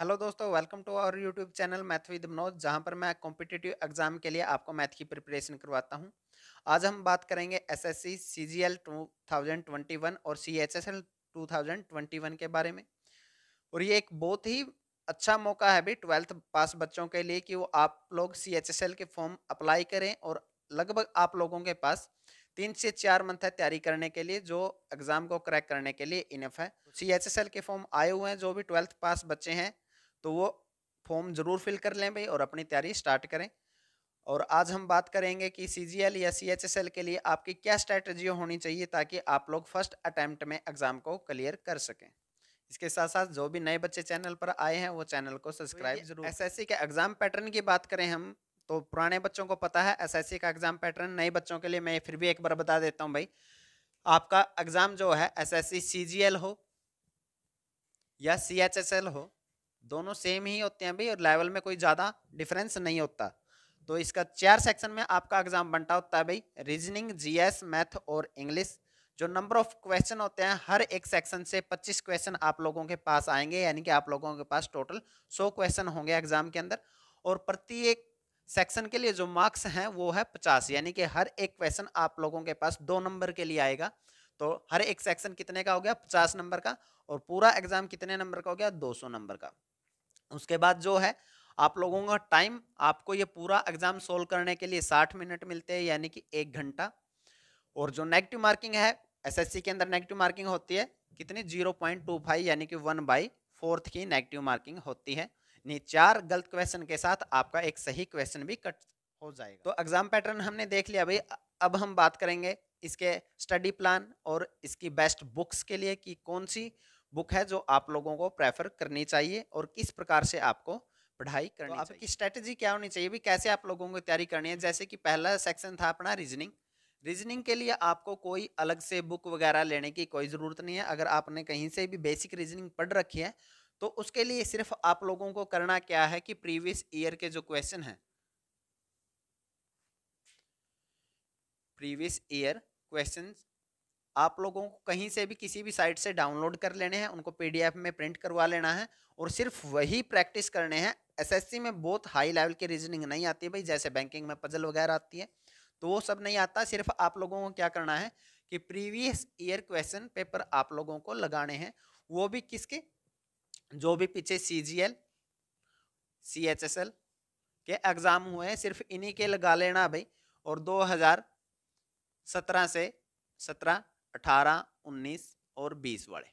hello दोस्तों welcome to our YouTube channel math with Manoj जहां पर मैं कॉम्पिटिटिव एग्जाम के लिए आपको मैथ की प्रिपरेशन करवाता हूं आज हम बात करेंगे एसएससी सीजीएल 2021 और सीएचएसएल 2021 के बारे में और ये एक बहुत ही अच्छा मौका है भी ट्वेल्थ पास बच्चों के लिए कि वो आप लोग सी के फॉर्म अप्लाई करें और लगभग आप लोगों के पास तीन से चार मंथ है तैयारी करने के लिए जो एग्जाम को क्रैक करने के लिए इनफ है तो सी के फॉर्म आए हुए हैं जो भी ट्वेल्थ पास बच्चे हैं तो वो फॉर्म ज़रूर फिल कर लें भाई और अपनी तैयारी स्टार्ट करें और आज हम बात करेंगे कि सी या सी के लिए आपकी क्या स्ट्रैटेजी होनी चाहिए ताकि आप लोग फर्स्ट अटैम्प्ट में एग्ज़ाम को क्लियर कर सकें इसके साथ साथ जो भी नए बच्चे चैनल पर आए हैं वो चैनल को सब्सक्राइब जरूर एसएससी के एग्ज़ाम पैटर्न की बात करें हम तो पुराने बच्चों को पता है एसएससी का एग्ज़ाम पैटर्न नए बच्चों के लिए मैं फिर भी एक बार बता देता हूँ भाई आपका एग्ज़ाम जो है एसएससी सीजीएल हो या सीएचएसएल हो दोनों सेम ही होते हैं भाई और लेवल में कोई ज़्यादा डिफरेंस नहीं होता तो इसका चार सेक्शन में आपका एग्जाम बनता होता है भाई रीजनिंग जीएस मैथ और इंग्लिश जो नंबर ऑफ क्वेश्चन होते हैं हर एक सेक्शन से 25 क्वेश्चन आप लोगों के पास आएंगे यानी कि आप लोगों के पास टोटल 100 क्वेश्चन होंगे एग्जाम के अंदर और प्रत्येक सेक्शन के लिए जो मार्क्स हैं वो है 50 यानी कि हर एक क्वेश्चन आप लोगों के पास दो नंबर के लिए आएगा तो हर एक सेक्शन कितने का हो गया 50 नंबर का और पूरा एग्जाम कितने नंबर का हो गया दो नंबर का उसके बाद जो है आप लोगों का टाइम आपको ये पूरा एग्जाम सोल्व करने के लिए साठ मिनट मिलते हैं यानी कि एक घंटा और जो नेगेटिव मार्किंग है एसएससी के अंदर नेगेटिव मार्किंग होती है कितनी जीरो पॉइंट टू फाइव यानी कि वन बाई फोर्थ की नेगेटिव मार्किंग होती है नहीं चार गलत क्वेश्चन के साथ आपका एक सही क्वेश्चन भी कट हो जाएगा तो एग्जाम पैटर्न हमने देख लिया भाई अब हम बात करेंगे इसके स्टडी प्लान और इसकी बेस्ट बुक्स के लिए कि कौन सी बुक है जो आप लोगों को प्रेफर करनी चाहिए और किस प्रकार से आपको पढ़ाई तो करनी तो आपकी स्ट्रेटजी क्या होनी चाहिए भी कैसे आप लोगों को तैयारी करनी है जैसे कि पहला सेक्शन था अपना रीजनिंग रीजनिंग के लिए आपको कोई अलग से बुक वगैरह लेने की कोई ज़रूरत नहीं है अगर आपने कहीं से भी बेसिक रीजनिंग पढ़ रखी है तो उसके लिए सिर्फ आप लोगों को करना क्या है कि प्रीवियस ईयर के जो क्वेश्चन हैं प्रीवियस ईयर क्वेश्चन आप लोगों को कहीं से भी किसी भी साइट से डाउनलोड कर लेने हैं उनको पीडीएफ में प्रिंट करवा लेना है और सिर्फ वही प्रैक्टिस करने हैं एसएससी में बहुत हाई लेवल की रीजनिंग नहीं आती है भाई जैसे बैंकिंग में पजल वगैरह आती है तो वो सब नहीं आता सिर्फ आप लोगों को क्या करना है कि प्रीवियस ईयर क्वेश्चन पेपर आप लोगों को लगाने हैं वो भी किसके जो भी पीछे C G L C H S L के एग्ज़ाम हुए हैं सिर्फ इन्हीं के लगा लेना भाई और दो हज़ार सत्रह से सत्रह अठारह उन्नीस और बीस वाले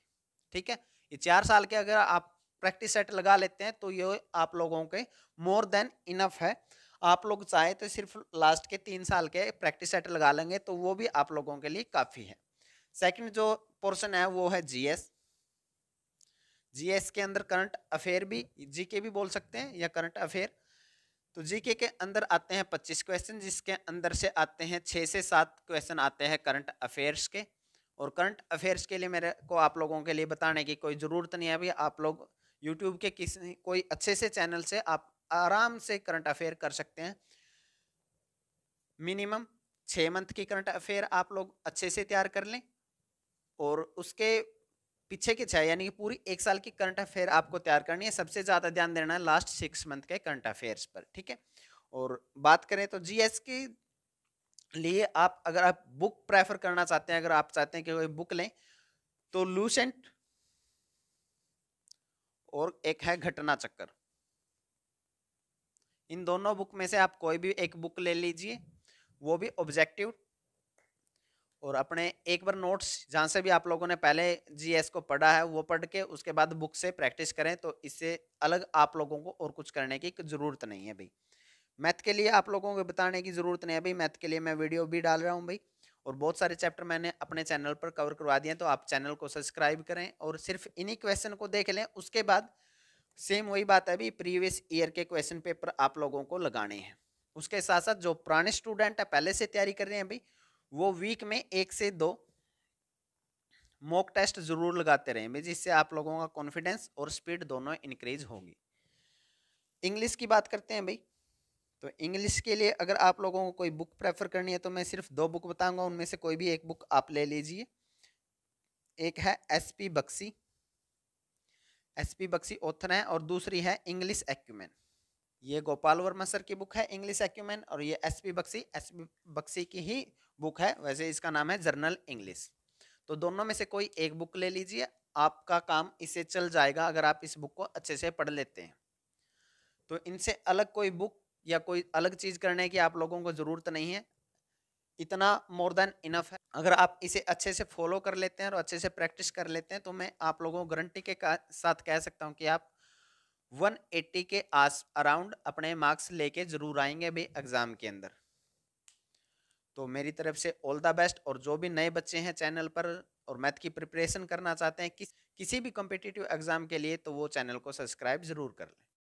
ठीक है ये चार साल के अगर आप प्रैक्टिस सेट लगा लेते हैं तो ये आप लोगों के मोर देन इनफ है आप लोग चाहें तो सिर्फ लास्ट के तीन साल के प्रैक्टिस सेट लगा लेंगे तो वो भी आप लोगों के लिए काफ़ी है सेकंड जो पोर्शन है वो है जीएस जीएस के अंदर करंट अफेयर भी जीके भी बोल सकते हैं या करंट अफेयर तो जीके के अंदर आते हैं पच्चीस क्वेश्चन जिसके अंदर से आते हैं छः से सात क्वेश्चन आते हैं करंट अफेयर्स के और करंट अफेयर्स के लिए मेरे को आप लोगों के लिए बताने की कोई ज़रूरत नहीं है अभी आप लोग यूट्यूब के किसी कोई अच्छे से चैनल से आप आराम से करंट अफेयर कर सकते हैं मिनिमम छः मंथ की करंट अफेयर आप लोग अच्छे से तैयार कर लें और उसके पीछे के छः यानी कि पूरी एक साल की करंट अफेयर आपको तैयार करनी है सबसे ज़्यादा ध्यान देना है लास्ट सिक्स मंथ के करंट अफेयर्स पर ठीक है और बात करें तो जीएस की लिए आप अगर आप बुक प्रेफर करना चाहते हैं अगर आप चाहते हैं कि कोई बुक लें तो लूसेंट और एक है घटना चक्कर इन दोनों बुक में से आप कोई भी एक बुक ले लीजिए वो भी ऑब्जेक्टिव और अपने एक बार नोट्स जहाँ से भी आप लोगों ने पहले जीएस को पढ़ा है वो पढ़ के उसके बाद बुक से प्रैक्टिस करें तो इससे अलग आप लोगों को और कुछ करने की जरूरत नहीं है भाई मैथ के लिए आप लोगों को बताने की ज़रूरत नहीं है भाई मैथ के लिए मैं वीडियो भी डाल रहा हूँ भाई और बहुत सारे चैप्टर मैंने अपने चैनल पर कवर करवा दिए तो आप चैनल को सब्सक्राइब करें और सिर्फ इन्हीं क्वेश्चन को देख लें उसके बाद सेम वही बात है भी प्रीवियस ईयर के क्वेश्चन पेपर आप लोगों को लगाने हैं उसके साथ साथ जो पुराने स्टूडेंट है पहले से तैयारी कर रहे हैं भाई वो वीक में एक से दो मॉक टेस्ट जरूर लगाते रहें भाई जिससे आप लोगों का कॉन्फिडेंस और स्पीड दोनों इंक्रीज होगी इंग्लिश की बात करते हैं भाई तो इंग्लिश के लिए अगर आप लोगों को कोई बुक प्रेफर करनी है तो मैं सिर्फ दो बुक बताऊंगा उनमें से कोई भी एक बुक आप ले लीजिए एक है S P Bakshi S P Bakshi author हैं और दूसरी है इंग्लिश एक्यूमेन ये गोपाल वर्मा सर की बुक है इंग्लिश एक्यूमेन और ये S P Bakshi S P Bakshi की ही बुक है वैसे इसका नाम है जर्नल इंग्लिश तो दोनों में से कोई एक बुक ले लीजिए आपका काम इसे चल जाएगा अगर आप इस बुक को अच्छे से पढ़ लेते हैं तो इनसे अलग कोई बुक या कोई अलग चीज़ करने की आप लोगों को ज़रूरत नहीं है इतना मोर देन इनफ है अगर आप इसे अच्छे से फॉलो कर लेते हैं और अच्छे से प्रैक्टिस कर लेते हैं तो मैं आप लोगों को गारंटी के साथ कह सकता हूँ कि आप 180 के आस अराउंड अपने मार्क्स लेके ज़रूर आएंगे भी एग्ज़ाम के अंदर तो मेरी तरफ से ऑल द बेस्ट और जो भी नए बच्चे हैं चैनल पर और मैथ की प्रिपरेशन करना चाहते हैं किस किसी भी कॉम्पिटिटिव एग्ज़ाम के लिए तो वो चैनल को सब्सक्राइब ज़रूर कर लें